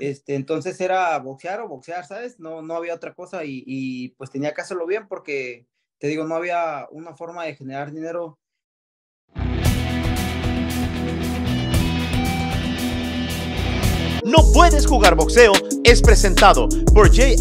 Este, entonces era boxear o boxear, ¿sabes? No, no había otra cosa y, pues tenía que hacerlo bien porque, te digo, no había una forma de generar dinero. No puedes jugar boxeo es presentado por JE,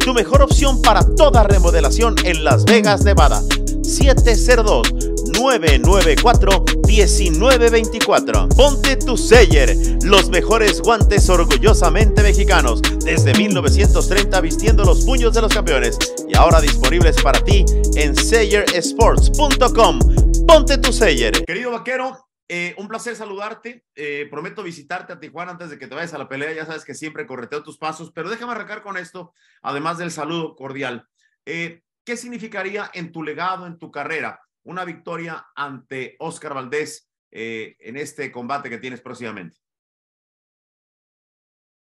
tu mejor opción para toda remodelación en Las Vegas, Nevada. 702 994-1924. Ponte tu Seller, los mejores guantes orgullosamente mexicanos, desde 1930 vistiendo los puños de los campeones y ahora disponibles para ti en sellersports.com. Ponte tu Seller. Querido vaquero, eh, un placer saludarte. Eh, prometo visitarte a Tijuana antes de que te vayas a la pelea. Ya sabes que siempre correteo tus pasos, pero déjame arrancar con esto, además del saludo cordial. Eh, ¿Qué significaría en tu legado, en tu carrera, una victoria ante Oscar Valdés eh, en este combate que tienes próximamente?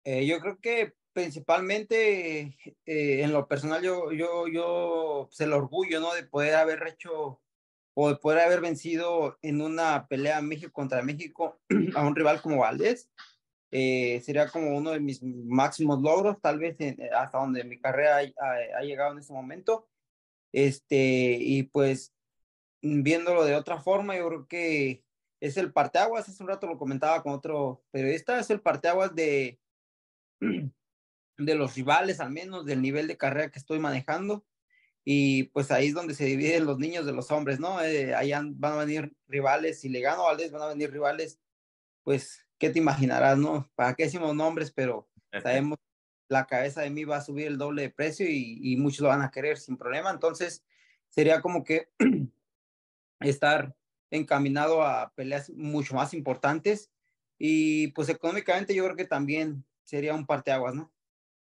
Eh, yo creo que principalmente eh, en lo personal yo, yo, yo, pues el orgullo, ¿no? De poder haber hecho o de poder haber vencido en una pelea México contra México a un rival como Valdés. sería como uno de mis máximos logros, tal vez hasta donde mi carrera ha, ha, llegado en este momento. Este, y pues viéndolo de otra forma, yo creo que es el parteaguas, hace un rato lo comentaba con otro periodista, es el parteaguas de, de los rivales, al menos del nivel de carrera que estoy manejando. Y pues ahí es donde se dividen los niños de los hombres, ¿no? Eh, allá van a venir rivales, si le gano a Valdés van a venir rivales, pues, ¿qué te imaginarás, no? ¿Para qué decimos nombres? Pero sabemos la cabeza de mí va a subir el doble de precio y muchos lo van a querer sin problema. Entonces, sería como que estar encaminado a peleas mucho más importantes y pues económicamente yo creo que también sería un parteaguas, ¿no?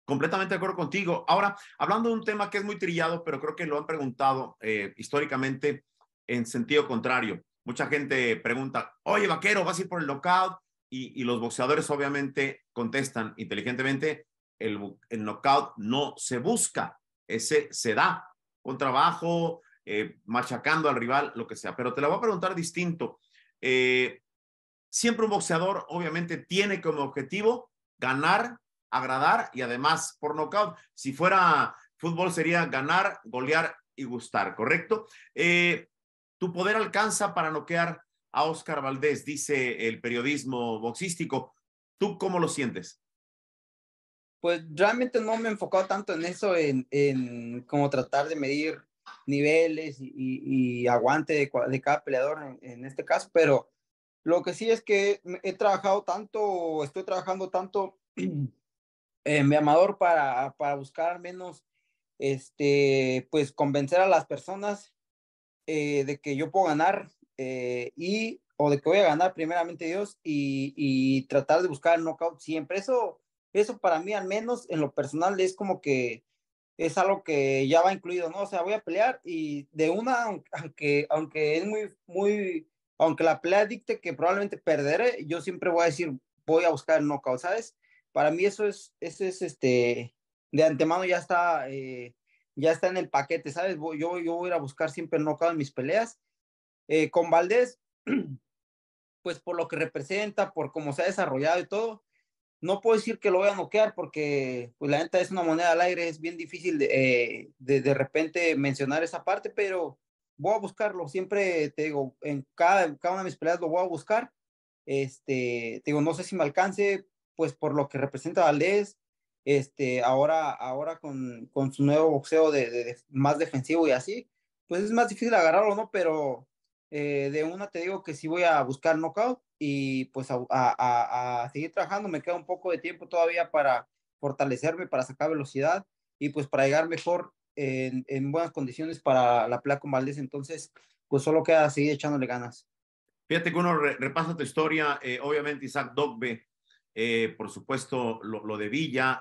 Completamente de acuerdo contigo. Ahora, hablando de un tema que es muy trillado, pero creo que lo han preguntado eh, históricamente en sentido contrario. Mucha gente pregunta, oye, vaquero, ¿vas a ir por el knockout? Y, los boxeadores obviamente contestan inteligentemente, el, el knockout no se busca, ese se da con trabajo, eh, machacando al rival, lo que sea. Pero te la voy a preguntar distinto. Eh, siempre un boxeador, obviamente, tiene como objetivo ganar, agradar y además por nocaut. Si fuera fútbol, sería ganar, golear y gustar, ¿correcto? Eh, tu poder alcanza para noquear a Oscar Valdés, dice el periodismo boxístico. ¿Tú cómo lo sientes? Pues realmente no me he enfocado tanto en eso, en, en como tratar de medir niveles y, aguante de, cada peleador en, este caso, pero lo que sí es que he trabajado tanto, estoy trabajando tanto en mi amador para, para buscar al menos, este, pues convencer a las personas eh, de que yo puedo ganar eh, y o de que voy a ganar primeramente Dios y, y, tratar de buscar el knockout siempre. Eso, eso para mí al menos en lo personal es como que es algo que ya va incluido, ¿no? O sea, voy a pelear y de una, aunque, aunque es muy, muy, aunque la pelea dicte que probablemente perderé, yo siempre voy a decir, voy a buscar el knockout, ¿sabes? Para mí eso es, es este, de antemano ya está, eh, ya está en el paquete, ¿sabes? yo, yo voy a ir a buscar siempre el knockout en mis peleas. Eh, con Valdés, pues por lo que representa, por cómo se ha desarrollado y todo, no puedo decir que lo voy a noquear porque pues la neta es una moneda al aire, es bien difícil de, eh, repente mencionar esa parte, pero voy a buscarlo, siempre te digo, en cada, cada una de mis peleas lo voy a buscar, este, te digo, no sé si me alcance, pues por lo que representa Valdés, este, ahora, ahora con, con su nuevo boxeo más defensivo y así, pues es más difícil agarrarlo, ¿no? Pero eh, de una te digo que sí voy a buscar knockout y pues a, a, a, seguir trabajando. Me queda un poco de tiempo todavía para fortalecerme, para sacar velocidad y pues para llegar mejor en, en buenas condiciones para la placa con Valdés. Entonces, pues solo queda seguir echándole ganas. Fíjate que uno repasa tu historia, eh, obviamente Isaac Dogbe, eh, por supuesto lo, de Villa,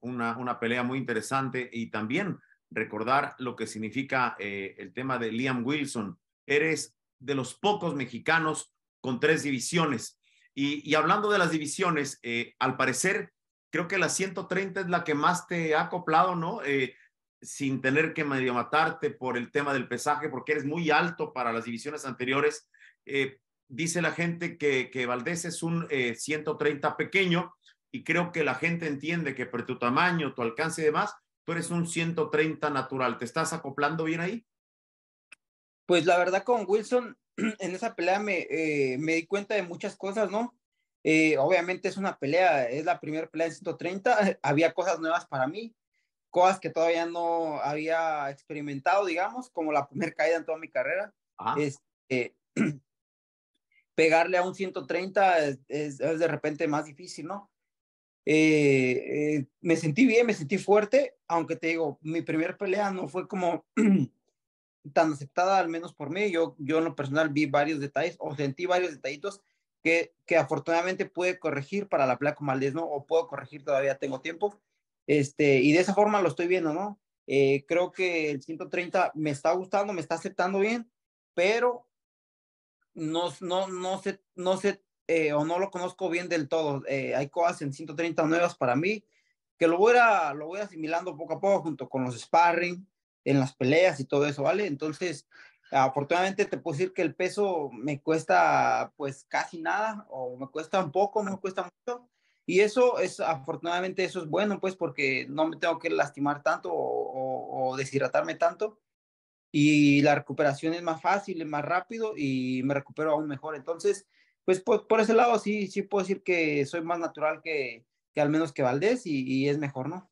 una, una pelea muy interesante y también recordar lo que significa el tema de Liam Wilson, eres de los pocos mexicanos con tres divisiones. Y, hablando de las divisiones, eh, al parecer, creo que la 130 es la que más te ha acoplado, ¿no? Eh, sin tener que medio matarte por el tema del pesaje, porque eres muy alto para las divisiones anteriores. Eh, dice la gente que, que Valdés es un 130 pequeño y creo que la gente entiende que por tu tamaño, tu alcance y demás, tú eres un 130 natural. ¿Te estás acoplando bien ahí? pues la verdad con Wilson en esa pelea me, eh, me di cuenta de muchas cosas, ¿no? Eh, obviamente es una pelea, es la primera pelea de 130, había cosas nuevas para mí, cosas que todavía no había experimentado, digamos, como la primera caída en toda mi carrera. Ah. Este, pegarle a un 130 es, es, de repente más difícil, ¿no? Eh, me sentí bien, me sentí fuerte, aunque te digo, mi primera pelea no fue como tan aceptada, al menos por mí. Yo, yo en lo personal vi varios detalles o sentí varios detallitos que, que afortunadamente pude corregir para la placa Maldés, ¿no? O puedo corregir, todavía tengo tiempo. Este, y de esa forma lo estoy viendo, ¿no? Eh, creo que el 130 me está gustando, me está aceptando bien, pero no, no, no sé, no sé, eh, o no lo conozco bien del todo. Eh, hay cosas en 130 nuevas para mí que lo voy a, lo voy asimilando poco a poco junto con los sparring, en las peleas y todo eso, ¿vale? Entonces, afortunadamente te puedo decir que el peso me cuesta pues casi nada, o me cuesta un poco, me cuesta mucho. Y eso es, afortunadamente, eso es bueno, pues, porque no me tengo que lastimar tanto o, deshidratarme tanto. Y la recuperación es más fácil, es más rápido y me recupero aún mejor. Entonces, pues por, ese lado sí, sí puedo decir que soy más natural que, al menos que Valdés y es mejor, ¿no?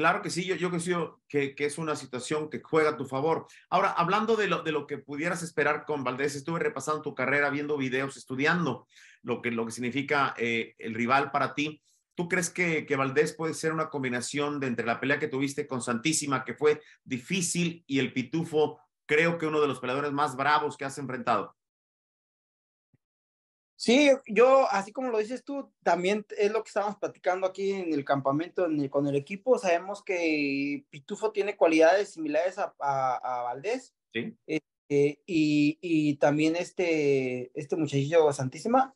Claro que sí, yo, yo creo que, es una situación que juega a tu favor. Ahora, hablando de lo, que pudieras esperar con Valdés, estuve repasando tu carrera, viendo videos, estudiando lo que, lo que significa eh, el rival para ti. ¿Tú crees que, que, Valdés puede ser una combinación de entre la pelea que tuviste con Santísima, que fue difícil, y el Pitufo, creo que uno de los peleadores más bravos que has enfrentado? Sí, yo, así como lo dices tú, también es lo que estábamos platicando aquí en el campamento con el equipo. Sabemos que Pitufo tiene cualidades similares a, a, Valdés. Este, y, también este, este muchachillo Santísima.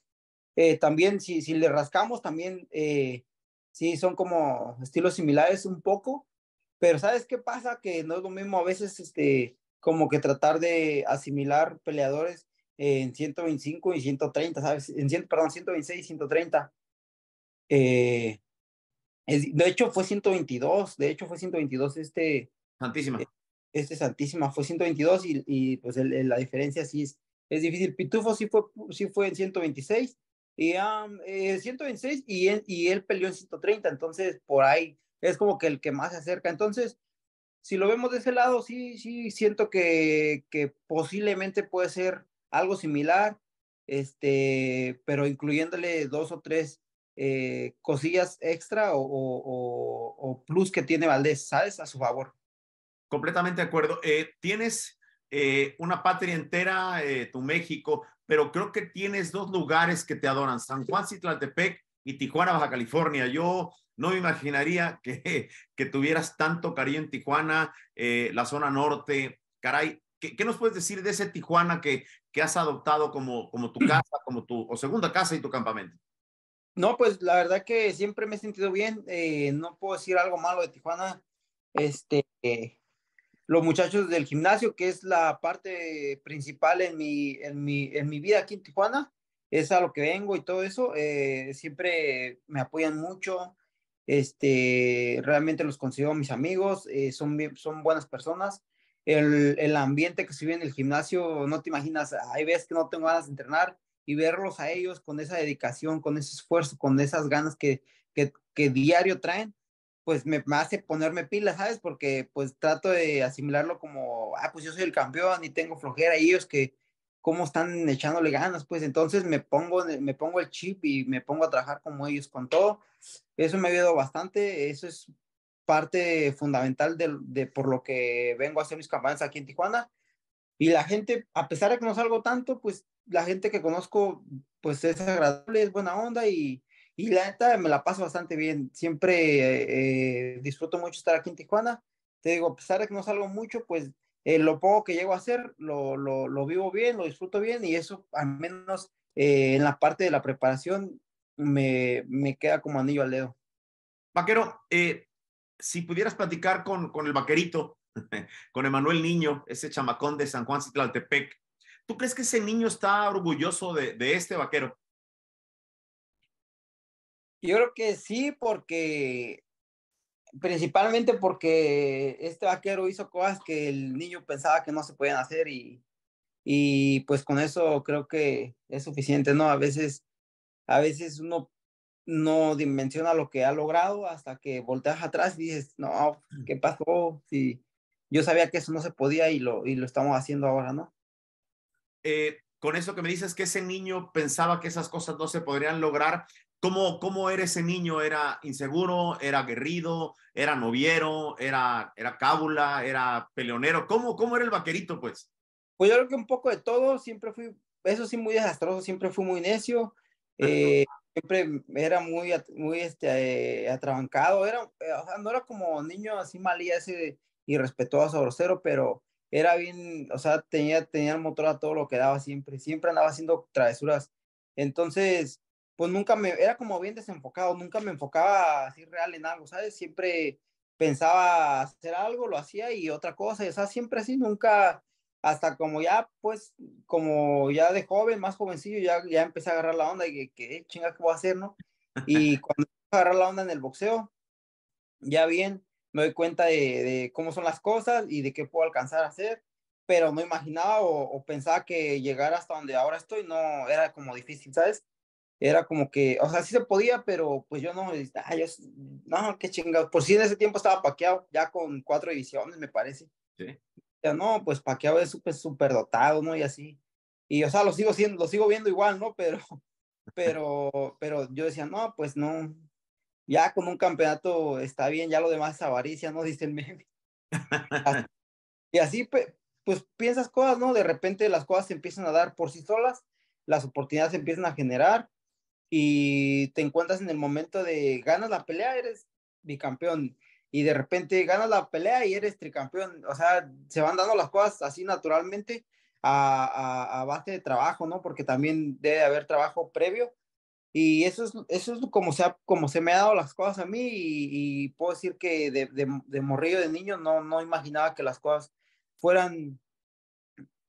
Eh, también, si, si le rascamos, también, eh, sí, son como estilos similares un poco. Pero ¿sabes qué pasa? Que no es lo mismo a veces, este, como que tratar de asimilar peleadores en 125 y 130, ¿sabes? En, 100, perdón, 126 y 130. Eh, de hecho, fue 122, de hecho fue 122 este... Santísima. Eh, este Santísima fue 122 y, y pues la diferencia sí es, es difícil. Pitufo sí fue, sí fue en 126 y ah, eh, 126 y él, y él peleó en 130, entonces por ahí es como que el que más se acerca. Entonces, si lo vemos de ese lado, sí, sí, siento que, que posiblemente puede ser algo similar, este, pero incluyéndole dos o tres eh, cosillas extra o, plus que tiene Valdés, ¿sabes? A su favor. Completamente de acuerdo. Eh, tienes eh, una patria entera, tu México, pero creo que tienes dos lugares que te adoran, San Juan Citlaltepec y Tijuana, Baja California. Yo no me imaginaría que, que tuvieras tanto cariño en Tijuana, la zona norte. Caray, ¿qué, nos puedes decir de ese Tijuana que, que has adoptado como, como tu casa, como tu o segunda casa y tu campamento? No, pues la verdad que siempre me he sentido bien. Eh, no puedo decir algo malo de Tijuana. Este, eh, los muchachos del gimnasio, que es la parte principal en mi, en en mi vida aquí en Tijuana, es a lo que vengo y todo eso. Eh, siempre me apoyan mucho. Este, realmente los considero mis amigos. son, son buenas personas el, ambiente que se vive en el gimnasio, no te imaginas, hay veces que no tengo ganas de entrenar y verlos a ellos con esa dedicación, con ese esfuerzo, con esas ganas que, que, diario traen, pues me, hace ponerme pilas, ¿sabes? Porque pues trato de asimilarlo como, ah, pues yo soy el campeón y tengo flojera y ellos que cómo están echándole ganas, pues entonces me pongo, me pongo el chip y me pongo a trabajar como ellos con todo. Eso me ha ayudado bastante, eso es parte fundamental de, por lo que vengo a hacer mis campañas aquí en Tijuana. Y la gente, a pesar de que no salgo tanto, pues la gente que conozco, pues es agradable, es buena onda y, y la neta me la paso bastante bien. Siempre eh, disfruto mucho estar aquí en Tijuana. Te digo, a pesar de que no salgo mucho, pues eh, lo poco que llego a hacer lo, lo, vivo bien, lo disfruto bien y eso al menos eh, en la parte de la preparación me, me queda como anillo al dedo. Vaquero, eh, si pudieras platicar con, con el vaquerito, con Emanuel Niño, ese chamacón de San Juan Citlaltepec, ¿tú crees que ese niño está orgulloso de, de este vaquero? Yo creo que sí, porque principalmente porque este vaquero hizo cosas que el niño pensaba que no se podían hacer y, y pues con eso creo que es suficiente, ¿no? A veces, a veces uno no dimensiona lo que ha logrado hasta que volteas atrás y dices, no, mm. ¿qué pasó? Si yo sabía que eso no se podía y lo, y lo estamos haciendo ahora, ¿no? Eh, con eso que me dices que ese niño pensaba que esas cosas no se podrían lograr, ¿cómo, cómo era ese niño? ¿Era inseguro? ¿Era aguerrido? ¿Era noviero? ¿Era, era cábula? ¿Era peleonero? ¿Cómo, ¿Cómo era el vaquerito, pues? Pues yo creo que un poco de todo, siempre fui, eso sí, muy desastroso, siempre fui muy necio siempre era muy, muy este, atrabancado, era, eh, o sea, no era como niño así malía, ese irrespetuoso, grosero, pero era bien, o sea, tenía, tenía el motor a todo lo que daba siempre, siempre andaba haciendo travesuras. Entonces, pues nunca me, era como bien desenfocado, nunca me enfocaba así real en algo, ¿sabes? Siempre pensaba hacer algo, lo hacía y otra cosa, o sea, siempre así, nunca hasta como ya, pues, como ya de joven, más jovencillo, ya, ya empecé a agarrar la onda y que, chinga, que voy a hacer, no? Y cuando empecé a agarrar la onda en el boxeo, ya bien, me doy cuenta de, cómo son las cosas y de qué puedo alcanzar a hacer, pero no imaginaba o, pensaba que llegar hasta donde ahora estoy no era como difícil, ¿sabes? Era como que, o sea, sí se podía, pero pues yo no, yo, no, qué chingados. Por pues, si en ese tiempo estaba paqueado, ya con cuatro divisiones, me parece. Sí no, pues Paquiao es súper super dotado, ¿no? Y así. Y o sea, lo sigo siendo, lo sigo viendo igual, ¿no? Pero, pero, pero yo decía, no, pues no. Ya con un campeonato está bien, ya lo demás es avaricia, ¿no? Dice y así, pues piensas cosas, ¿no? De repente las cosas se empiezan a dar por sí solas, las oportunidades se empiezan a generar y te encuentras en el momento de ganas la pelea, eres bicampeón y de repente ganas la pelea y eres tricampeón. O sea, se van dando las cosas así naturalmente a, base de trabajo, ¿no? Porque también debe haber trabajo previo. Y eso es, eso es como, se como se me ha dado las cosas a mí y, puedo decir que de, de, morrillo de niño no, no imaginaba que las cosas fueran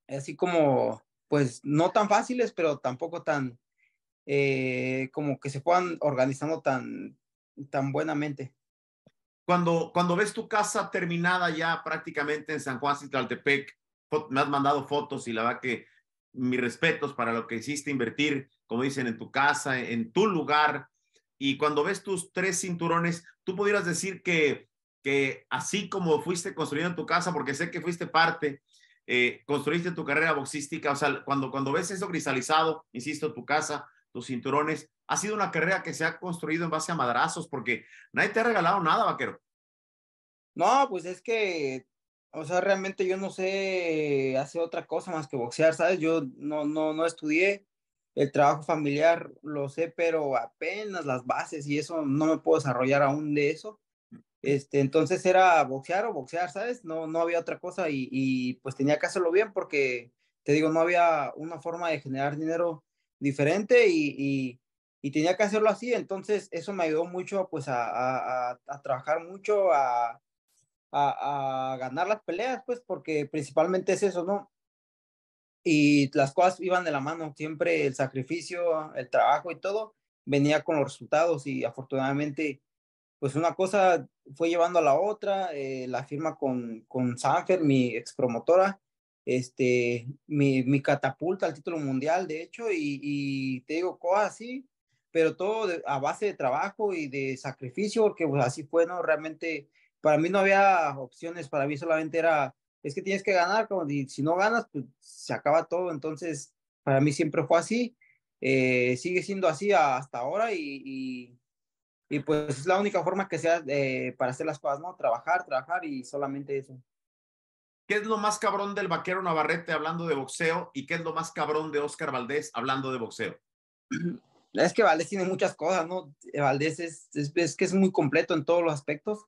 así como, pues no tan fáciles, pero tampoco tan, eh, como que se puedan organizando tan, tan buenamente. Cuando, cuando ves tu casa terminada ya prácticamente en San Juan Citlaltepec, me has mandado fotos y la verdad que mis respetos para lo que hiciste invertir, como dicen, en tu casa, en tu lugar. Y cuando ves tus tres cinturones, tú pudieras decir que, que así como fuiste construyendo tu casa, porque sé que fuiste parte, eh, construiste tu carrera boxística, o sea, cuando, cuando ves eso cristalizado, insisto, tu casa, tus cinturones, ha sido una carrera que se ha construido en base a madrazos porque nadie te ha regalado nada, vaquero. No, pues es que, o sea, realmente yo no sé hacer otra cosa más que boxear, ¿sabes? Yo no, no, no estudié el trabajo familiar, lo sé, pero apenas las bases y eso no me puedo desarrollar aún de eso. Este, entonces era boxear o boxear, ¿sabes? No, no había otra cosa y, pues tenía que hacerlo bien porque, te digo, no había una forma de generar dinero diferente y, y tenía que hacerlo así, entonces eso me ayudó mucho pues a, a, trabajar mucho, a, a, ganar las peleas, pues porque principalmente es eso, ¿no? Y las cosas iban de la mano, siempre el sacrificio, el trabajo y todo venía con los resultados y afortunadamente pues una cosa fue llevando a la otra, eh, la firma con, con Sanfer, mi ex promotora, este, mi, mi catapulta al título mundial, de hecho, y, y te digo, cosas así, pero todo a base de trabajo y de sacrificio, porque pues, así fue, ¿no? Realmente para mí no había opciones, para mí solamente era, es que tienes que ganar, como si, no ganas, pues se acaba todo, entonces para mí siempre fue así, eh, sigue siendo así hasta ahora y, y, pues es la única forma que sea eh, para hacer las cosas, ¿no? Trabajar, trabajar y solamente eso. ¿Qué es lo más cabrón del vaquero Navarrete hablando de boxeo y qué es lo más cabrón de Oscar Valdés hablando de boxeo? Es que Valdés tiene muchas cosas, ¿no? Valdés es, es, que es muy completo en todos los aspectos.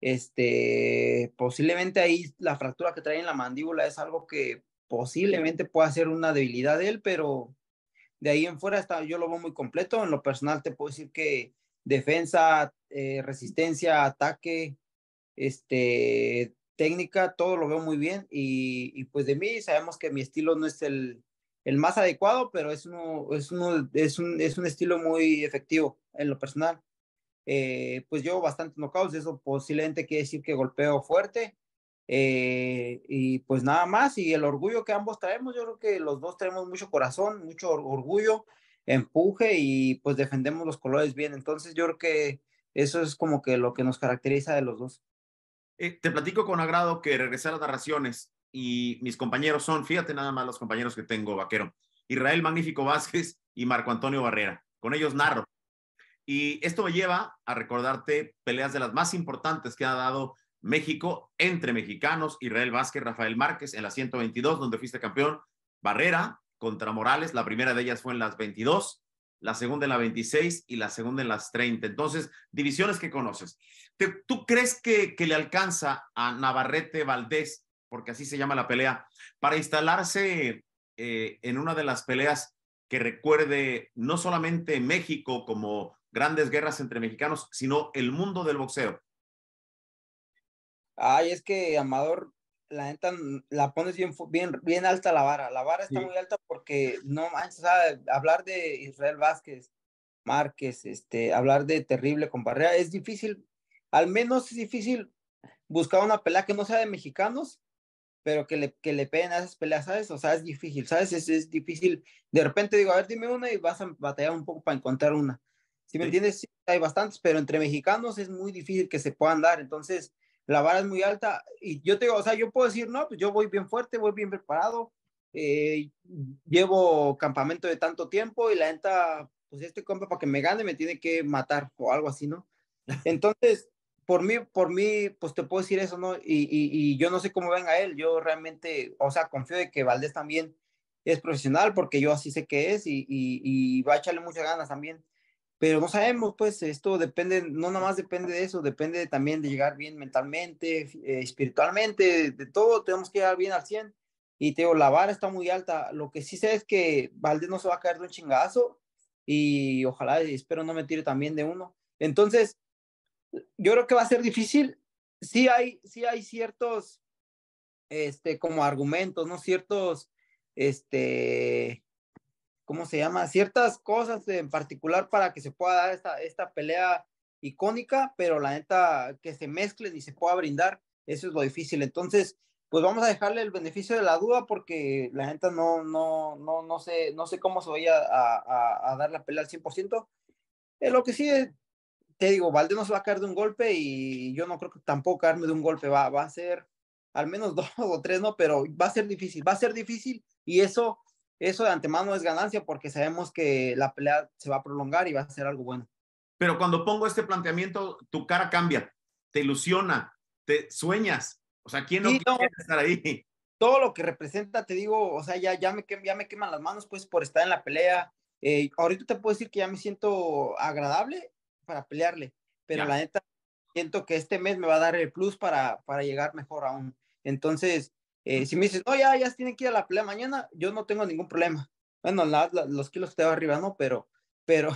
Este, posiblemente ahí la fractura que trae en la mandíbula es algo que posiblemente pueda ser una debilidad de él, pero de ahí en fuera está, yo lo veo muy completo. En lo personal te puedo decir que defensa, eh, resistencia, ataque, este, técnica, todo lo veo muy bien. Y, y pues de mí sabemos que mi estilo no es el, el más adecuado, pero es, uno, es, uno, es, un, es un estilo muy efectivo en lo personal. Eh, pues llevo bastantes knockouts, eso posiblemente quiere decir que golpeo fuerte. Eh, y pues nada más, y el orgullo que ambos traemos, yo creo que los dos tenemos mucho corazón, mucho orgullo, empuje y pues defendemos los colores bien. Entonces yo creo que eso es como que lo que nos caracteriza de los dos. Eh, te platico con agrado que regresar a las narraciones y mis compañeros son, fíjate nada más los compañeros que tengo, vaquero, Israel Magnífico Vázquez y Marco Antonio Barrera. Con ellos narro. Y esto me lleva a recordarte peleas de las más importantes que ha dado México entre mexicanos, Israel Vázquez, Rafael Márquez en la 122, donde fuiste campeón, Barrera contra Morales, la primera de ellas fue en las 22, la segunda en la 26 y la segunda en las 30. Entonces, divisiones que conoces. ¿Tú crees que, que le alcanza a Navarrete Valdés porque así se llama la pelea, para instalarse eh, en una de las peleas que recuerde no solamente México como grandes guerras entre mexicanos, sino el mundo del boxeo? Ay, es que Amador, la neta, la pones bien, bien, alta la vara. La vara está muy alta porque no hablar de Israel Vázquez, Márquez, este, hablar de terrible con Barrea, es difícil, al menos es difícil buscar una pelea que no sea de mexicanos pero que le, que le peguen a esas peleas, ¿sabes? O sea, es difícil, ¿sabes? Es, es difícil. De repente digo, a ver, dime una y vas a batallar un poco para encontrar una. Si me entiendes? Sí, hay bastantes, pero entre mexicanos es muy difícil que se puedan dar. Entonces, la vara es muy alta. Y yo te digo, o sea, yo puedo decir, no, pues yo voy bien fuerte, voy bien preparado, eh, llevo campamento de tanto tiempo y la neta, pues este compa para que me gane me tiene que matar o algo así, ¿no? Entonces, por mí, por mí, pues te puedo decir eso, ¿no? Y, y, yo no sé cómo venga él, yo realmente, o sea, confío de que Valdés también es profesional, porque yo así sé que es y, y va a echarle muchas ganas también. Pero no sabemos, pues, esto depende, no nada más depende de eso, depende también de llegar bien mentalmente, eh, espiritualmente, de todo, tenemos que llegar bien al 100. Y te digo, la vara está muy alta. Lo que sí sé es que Valdés no se va a caer de un chingazo y ojalá, espero no me tire también de uno. Entonces, yo creo que va a ser difícil. Sí hay, hay ciertos, este, como argumentos, ¿no? Ciertos, este, ¿cómo se llama? Ciertas cosas en particular para que se pueda dar esta, esta pelea icónica, pero la neta, que se mezclen y se pueda brindar, eso es lo difícil. Entonces, pues vamos a dejarle el beneficio de la duda porque la gente no, no, no, no sé, no sé cómo se vaya a, dar la pelea al 100%. Eh, lo que sí es, te digo, Valde no se va a caer de un golpe y yo no creo que tampoco caerme de un golpe. Va, a ser al menos dos o tres, ¿no? Pero va a ser difícil, va a ser difícil y eso, eso de antemano es ganancia porque sabemos que la pelea se va a prolongar y va a ser algo bueno. Pero cuando pongo este planteamiento, tu cara cambia, te ilusiona, te sueñas. O sea, ¿quién no quiere estar ahí? Todo lo que representa, te digo, o sea, ya, ya, me, ya me queman las manos pues por estar en la pelea. Eh, ahorita te puedo decir que ya me siento agradable para pelearle, pero la neta siento que este mes me va a dar el plus para, para llegar mejor aún. Entonces, eh, si me dices, no, ya, ya tienen que ir a la pelea mañana, yo no tengo ningún problema. Bueno, los kilos te va arriba, ¿no? Pero, pero,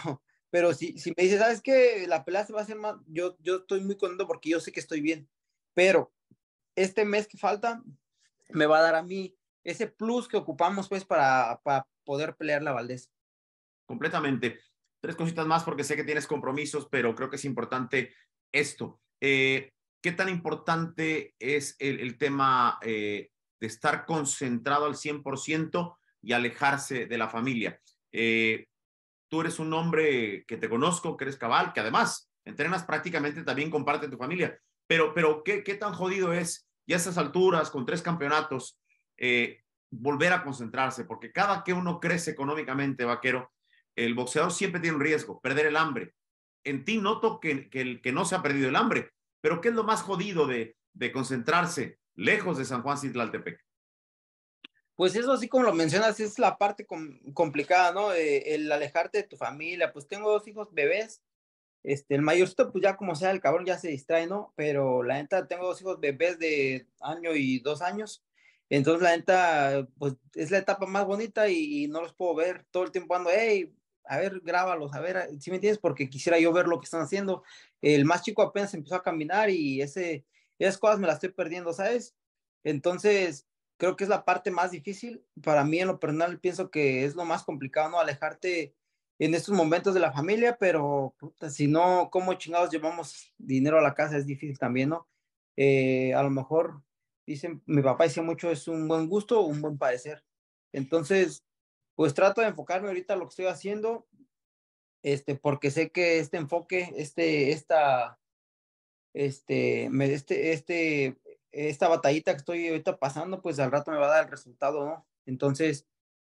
pero si, si me dices, ¿sabes que La pelea se va a hacer más, yo, yo estoy muy contento porque yo sé que estoy bien, pero este mes que falta me va a dar a mí ese plus que ocupamos pues para, para poder pelear la Valdés. Completamente tres cositas más porque sé que tienes compromisos, pero creo que es importante esto. Eh, ¿Qué tan importante es el, tema eh, de estar concentrado al 100% y alejarse de la familia? Eh, tú eres un hombre que te conozco, que eres cabal, que además entrenas prácticamente también con tu familia, pero, pero ¿qué, qué tan jodido es ya a estas alturas, con tres campeonatos, volver a concentrarse? Porque cada que uno crece económicamente, vaquero, el boxeador siempre tiene un riesgo, perder el hambre. En ti noto que, que no se ha perdido el hambre, pero ¿qué es lo más jodido de, concentrarse lejos de San Juan Citlaltepec? Pues eso, así como lo mencionas, es la parte complicada, ¿no? Eh, el alejarte de tu familia. Pues tengo dos hijos bebés. Este, el mayorcito, pues ya como sea, el cabrón ya se distrae, ¿no? Pero la neta, tengo dos hijos bebés de año y dos años. Entonces, la neta, pues es la etapa más bonita y, no los puedo ver. Todo el tiempo ando, hey, a ver, grábalos, a ver, si me entiendes? Porque quisiera yo ver lo que están haciendo. El más chico apenas empezó a caminar y ese, esas cosas me las estoy perdiendo, ¿sabes? Entonces, creo que es la parte más difícil. Para mí, en lo personal, pienso que es lo más complicado, ¿no? Alejarte en estos momentos de la familia, pero puta, si no, ¿cómo chingados llevamos dinero a la casa? Es difícil también, ¿no? Eh, a lo mejor, dicen, mi papá decía mucho, es un buen gusto, un buen padecer. Entonces, pues trato de enfocarme ahorita a lo que estoy haciendo, este, porque sé que este enfoque, este, esta, este, me, este, este, esta batallita que estoy ahorita pasando, pues al rato me va a dar el resultado, ¿no? Entonces,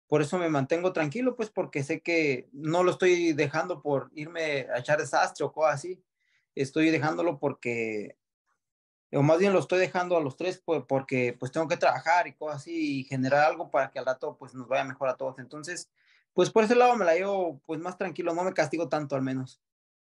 por eso me mantengo tranquilo, pues porque sé que no lo estoy dejando por irme a echar desastre o cosas así, estoy dejándolo porque o más bien lo estoy dejando a los tres porque pues tengo que trabajar y cosas así y generar algo para que al rato pues nos vaya mejor a todos. Entonces, pues por ese lado me la llevo pues más tranquilo, no me castigo tanto al menos.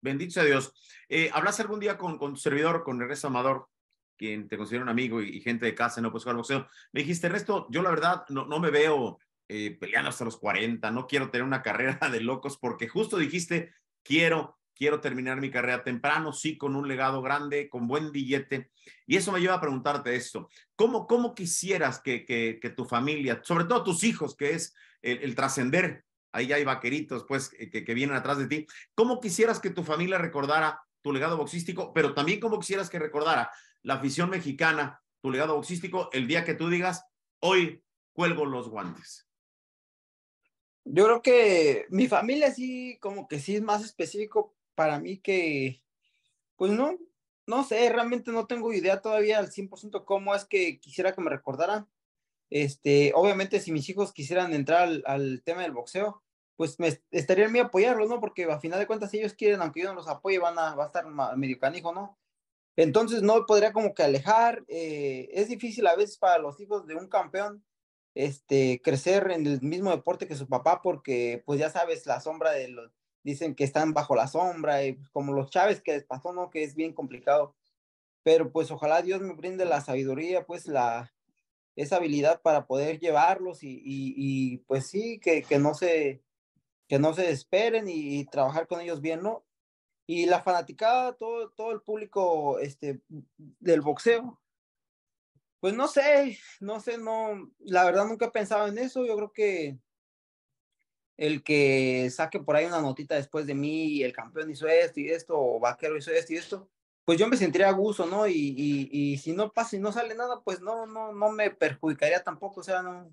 Bendito sea Dios. Eh, ¿Hablas algún día con, con tu servidor, con resto Amador, quien te considera un amigo y, gente de casa, no puedes jugar boxeo? Me dijiste, Resto, yo la verdad no, no me veo eh, peleando hasta los 40, no quiero tener una carrera de locos porque justo dijiste, quiero quiero terminar mi carrera temprano, sí, con un legado grande, con buen billete. Y eso me lleva a preguntarte esto, ¿cómo, cómo quisieras que, que, tu familia, sobre todo tus hijos, que es el, trascender, ahí ya hay vaqueritos pues eh, que, que, vienen atrás de ti, ¿cómo quisieras que tu familia recordara tu legado boxístico, pero también cómo quisieras que recordara la afición mexicana, tu legado boxístico, el día que tú digas, hoy cuelgo los guantes? Yo creo que mi familia sí, como que sí es más específico para mí que, pues no, no sé, realmente no tengo idea todavía al 100% cómo es que quisiera que me recordaran. Este, obviamente si mis hijos quisieran entrar al, tema del boxeo, pues me estaría en mí apoyarlos, ¿no? Porque a final de cuentas si ellos quieren, aunque yo no los apoye, van a, va a estar medio canijo, ¿no? Entonces no podría como que alejar. Eh, es difícil a veces para los hijos de un campeón este, crecer en el mismo deporte que su papá porque pues ya sabes la sombra de, los dicen que están bajo la sombra, y pues, como los Chávez que les pasó, ¿no? Que es bien complicado. Pero pues ojalá Dios me brinde la sabiduría, pues la, esa habilidad para poder llevarlos y, pues sí, que, que, no se, que no se y, trabajar con ellos bien, ¿no? Y la fanaticada, todo, todo el público este, del boxeo, pues no sé, no sé, no, la verdad nunca he pensado en eso, yo creo que el que saque por ahí una notita después de mí, el campeón hizo esto y esto, o vaquero hizo esto y esto, pues yo me sentiría a gusto, ¿no? Y, si no pasa y no sale nada, pues no, no, no me perjudicaría tampoco, o sea, no,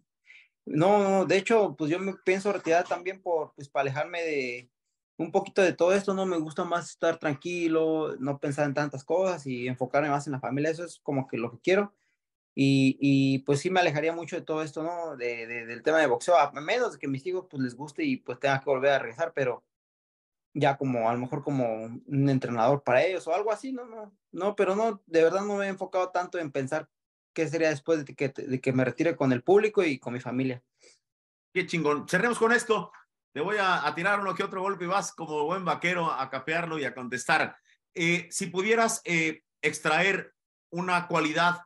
no, no, de hecho, pues yo me pienso retirar también por, pues para alejarme de un poquito de todo esto, no me gusta más estar tranquilo, no pensar en tantas cosas y enfocarme más en la familia, eso es como que lo que quiero. Y, y, pues sí me alejaría mucho de todo esto, ¿no? De, del tema de boxeo, a menos de que mis hijos pues les guste y pues tenga que volver a regresar, pero ya como a lo mejor como un entrenador para ellos o algo así, no, no, no, pero no, de verdad no me he enfocado tanto en pensar qué sería después de que, de que me retire con el público y con mi familia. Qué chingón. Cerremos con esto. Te voy a, tirar uno que otro golpe y vas como buen vaquero a capearlo y a contestar. Eh, si pudieras eh, extraer una cualidad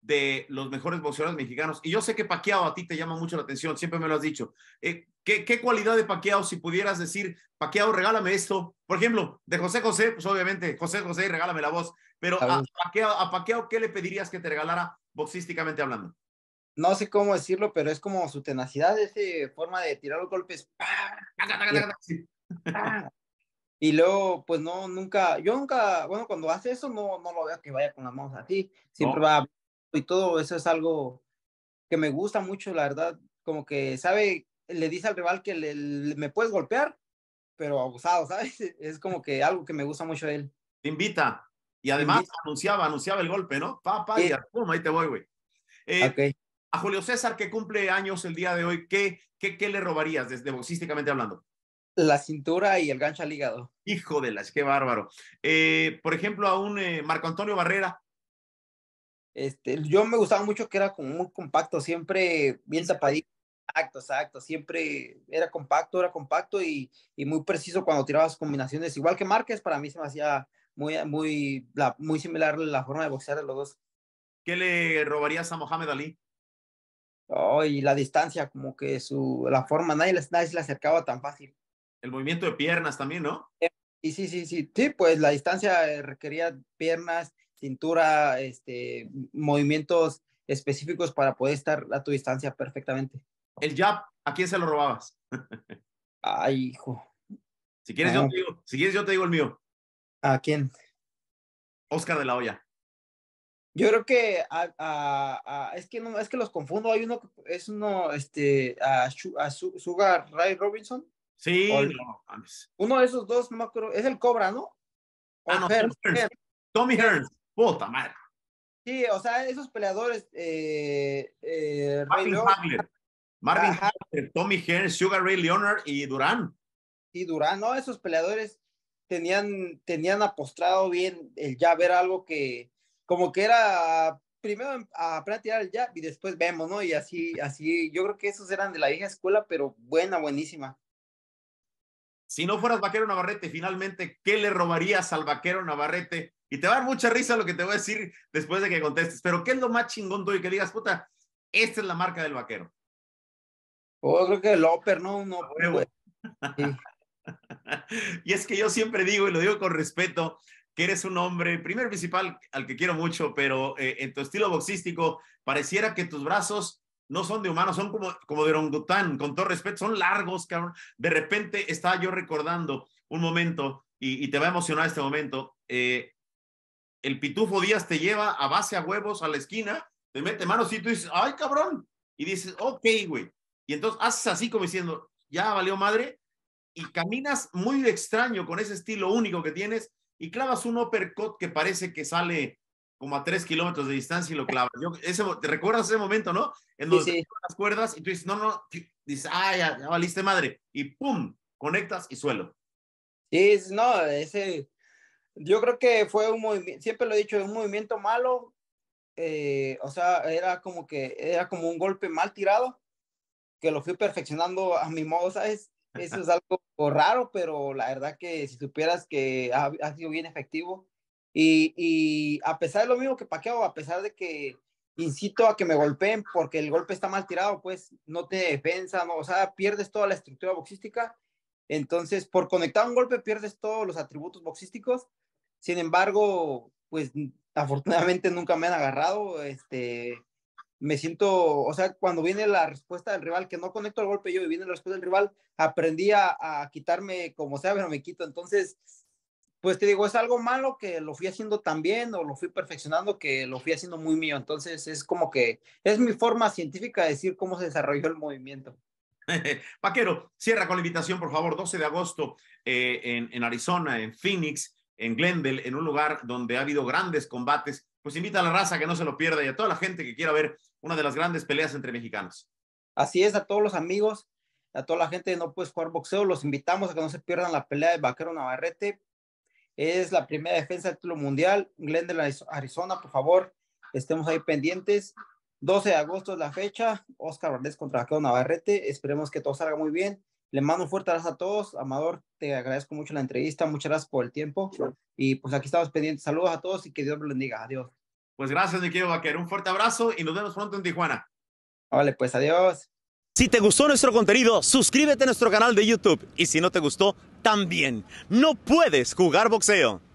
de los mejores boxeadores mexicanos. Y yo sé que Paquiao a ti te llama mucho la atención, siempre me lo has dicho. Eh, ¿qué, ¿qué, cualidad de Paquiao, si pudieras decir, Paquiao, regálame esto? Por ejemplo, de José José, pues obviamente, José José, regálame la voz, pero a, a, ¿qué le pedirías que te regalara boxísticamente hablando? No sé cómo decirlo, pero es como su tenacidad, esa forma de tirar los golpes. Y luego, pues no, nunca, yo nunca, bueno, cuando hace eso, no, no lo veo que vaya con las manos así. Siempre va y todo eso es algo que me gusta mucho, la verdad, como que sabe, le dice al rival que le, me puedes golpear, pero abusado, ¿sabes? Es como que algo que me gusta mucho de él. Te invita. Y además anunciaba, anunciaba el golpe, ¿no? Papá, pum, ahí te voy, güey. Eh, a Julio César, que cumple años el día de hoy, ¿qué, qué, le robarías desde boxísticamente hablando? La cintura y el gancho al hígado. Hijo de las, qué bárbaro. Eh, por ejemplo, a un eh, Marco Antonio Barrera, este, yo me gustaba mucho que era como muy compacto, siempre bien tapadito. Exacto, exacto. Siempre era compacto, era compacto y, muy preciso cuando tirabas combinaciones. Igual que Márquez, para mí se me hacía muy, muy, similar la forma de boxear de los dos. ¿Qué le robarías a Mohamed Ali? Oh, y la distancia, como que su, la forma, nadie, se le acercaba tan fácil. El movimiento de piernas también, ¿no? Y sí, sí, sí, sí, pues la distancia eh, requería piernas, cintura, este, movimientos específicos para poder estar a tu distancia perfectamente. El jab, ¿a quién se lo robabas? Ay, hijo. Si quieres, yo te digo, si quieres, yo te digo el mío. ¿A quién? Oscar de la Olla Yo creo que a, es que no, es que los confundo. Hay uno que es uno, este, a, Sugar Ray Robinson. Sí, uno de esos dos, no me acuerdo. Es el Cobra, ¿no? Ah, Tommy Hearns. Puta madre. Sí, o sea, esos peleadores. Eh, eh, Marvin Hagler, Tommy Hearns, Sugar Ray Leonard y Durán. Y Durán, no, esos peleadores tenían, tenían apostrado bien el ya ver algo que como que era primero em, aprender a tirar el ya y después vemos, ¿no? Y así, así, yo creo que esos eran de la vieja escuela, pero buena, buenísima. Si no fueras vaquero Navarrete, finalmente, ¿qué le robarías al vaquero Navarrete y te va a dar mucha risa lo que te voy a decir después de que contestes. Pero ¿qué es lo más chingón y Que digas, puta, esta es la marca del vaquero. Oh, creo que el Oper, ¿no? no pues, pues, güey. y es que yo siempre digo, y lo digo con respeto, que eres un hombre, primer principal, al que quiero mucho, pero eh, en tu estilo boxístico, pareciera que tus brazos no son de humanos, son como, como de orangután, con todo respeto, son largos, cabrón. De repente estaba yo recordando un momento, y, y te va a emocionar este momento, eh, el Pitufo Díaz te lleva a base a huevos a la esquina, te mete manos y tú dices, ay cabrón, y dices, ok, güey. Y entonces haces así como diciendo, ya valió madre, y caminas muy extraño con ese estilo único que tienes y clavas un uppercut que parece que sale como a tres kilómetros de distancia y lo clavas. Yo, ¿Te recuerdas ese momento, no? En donde te las cuerdas y tú dices, no, no, dices, ah, ya, ya valiste madre, y pum, conectas y suelo. Sí, no, ese yo creo que fue un movimiento, siempre lo he dicho, un movimiento malo. Eh, o sea, era como que era como un golpe mal tirado, que lo fui perfeccionando a mi modo, ¿sabes? Eso es algo raro, pero la verdad que si supieras que ha, sido bien efectivo. Y, y, a pesar de lo mismo que Paqueo, a pesar de que incito a que me golpeen porque el golpe está mal tirado, pues no te defensa, o sea, pierdes toda la estructura boxística. Entonces, por conectar un golpe pierdes todos los atributos boxísticos sin embargo, pues afortunadamente nunca me han agarrado, este, me siento, o sea, cuando viene la respuesta del rival, que no conecto el golpe yo y viene la respuesta del rival, aprendí a, quitarme como sea, pero me quito. Entonces, pues te digo, es algo malo que lo fui haciendo tan bien o lo fui perfeccionando que lo fui haciendo muy mío. Entonces, es como que es mi forma científica de decir cómo se desarrolló el movimiento. Paquero, cierra con la invitación, por favor, 12 de agosto eh, en Arizona, en Phoenix en Glendale, en un lugar donde ha habido grandes combates, pues invita a la raza que no se lo pierda y a toda la gente que quiera ver una de las grandes peleas entre mexicanos. Así es, a todos los amigos, a toda la gente que no puede jugar boxeo, los invitamos a que no se pierdan la pelea de Vaquero Navarrete. Es la primera defensa del título mundial, Glendale, Arizona, por favor, estemos ahí pendientes. 12 de agosto es la fecha, Oscar Valdés contra Vaquero Navarrete, esperemos que todo salga muy bien le mando un fuerte abrazo a todos. Amador, te agradezco mucho la entrevista. Muchas gracias por el tiempo. Y pues aquí estamos pendientes. Saludos a todos y que Dios los bendiga. Adiós. Pues gracias, mi querido Vaquero. Un fuerte abrazo y nos vemos pronto en Tijuana. Vale, pues adiós. Si te gustó nuestro contenido, suscríbete a nuestro canal de YouTube. Y si no te gustó, también. No puedes jugar boxeo.